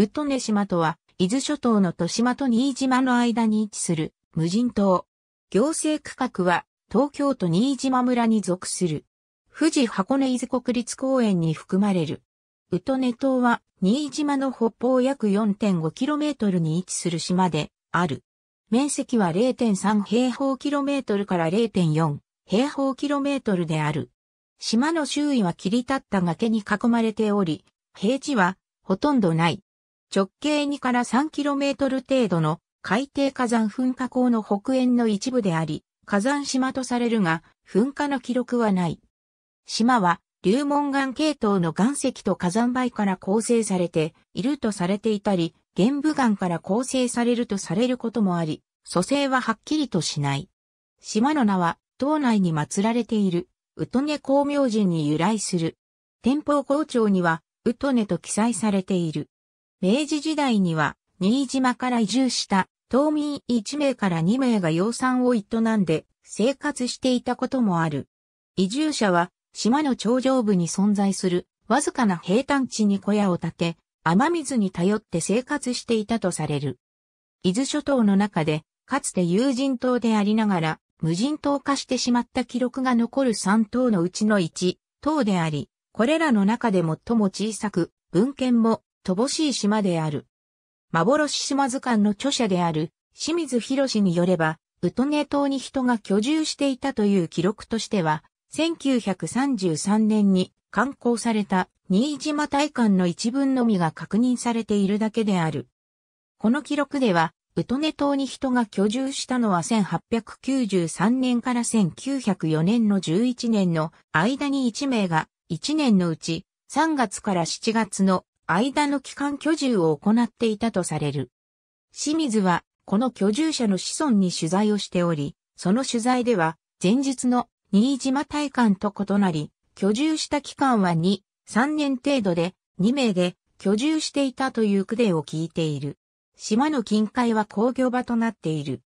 ウッドネ島とは、伊豆諸島の豊島と新島の間に位置する無人島。行政区画は東京都新島村に属する。富士箱根伊豆国立公園に含まれる。ウトネ島は新島の北方約 4.5km に位置する島である。面積は0.3平方キロメートルから0.4平方キロメートルである。島の周囲は切り立った崖に囲まれており、平地はほとんどない。直径2から 3km 程度の海底火山噴火口の北縁の一部であり、火山島とされるが、噴火の記録はない。島は、流門岩系統の岩石と火山灰から構成されているとされていたり、玄武岩から構成されるとされることもあり、蘇生ははっきりとしない。島の名は、島内に祀られている、ウトネ光明神に由来する。天保校長には、ウトネと記載されている。明治時代には、新島から移住した島民1名から2名が養蚕を営んで生活していたこともある。移住者は島の頂上部に存在するわずかな平坦地に小屋を建て、雨水に頼って生活していたとされる。伊豆諸島の中で、かつて有人島でありながら、無人島化してしまった記録が残る3島のうちの1島であり、これらの中で最も小さく、文献も乏しい島である。幻島図鑑の著者である清水博士によれば、ウトネ島に人が居住していたという記録としては、1933年に刊行された新島大観の一文のみが確認されているだけである。この記録では、ウトネ島に人が居住したのは1893年から1904年の11年の間に1名が1年のうち3月から7月の間の期間居住を行っていたとされる。清水は、この居住者の子孫に取材をしており、その取材では、前日の新島大館と異なり、居住した期間は2、3年程度で、2名で居住していたという句でを聞いている。島の近海は工業場となっている。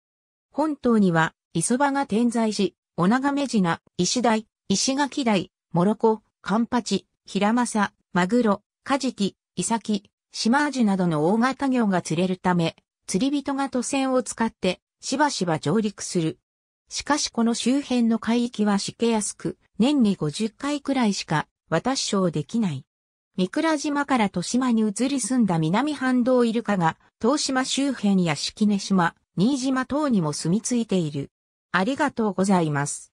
本島には、磯場が点在し、お長目品、石台、石垣台、もろこ、カンパチ、ヒラマサ、マグロ、カジキ、イサキ、シマアジなどの大型魚が釣れるため、釣り人が渡船を使ってしばしば上陸する。しかしこの周辺の海域は湿けやすく、年に50回くらいしか渡しできない。三倉島から豊島に移り住んだ南半島イルカが、東島周辺や敷根島、新島等にも住み着いている。ありがとうございます。